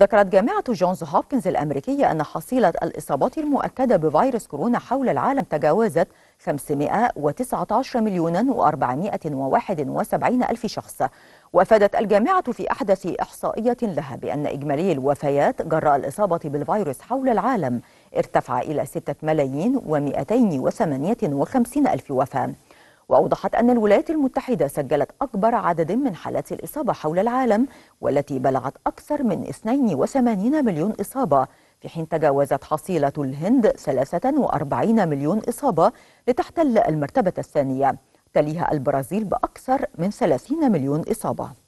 ذكرت جامعة جونز هوبكنز الأمريكية أن حصيلة الإصابات المؤكدة بفيروس كورونا حول العالم تجاوزت 519 مليون و471 ألف شخص وأفادت الجامعة في أحدث إحصائية لها بأن إجمالي الوفيات جراء الإصابة بالفيروس حول العالم ارتفع إلى 6 ملايين و258 ألف وفاة وأوضحت أن الولايات المتحدة سجلت أكبر عدد من حالات الإصابة حول العالم والتي بلغت أكثر من 82 مليون إصابة في حين تجاوزت حصيلة الهند 43 مليون إصابة لتحتل المرتبة الثانية تليها البرازيل بأكثر من 30 مليون إصابة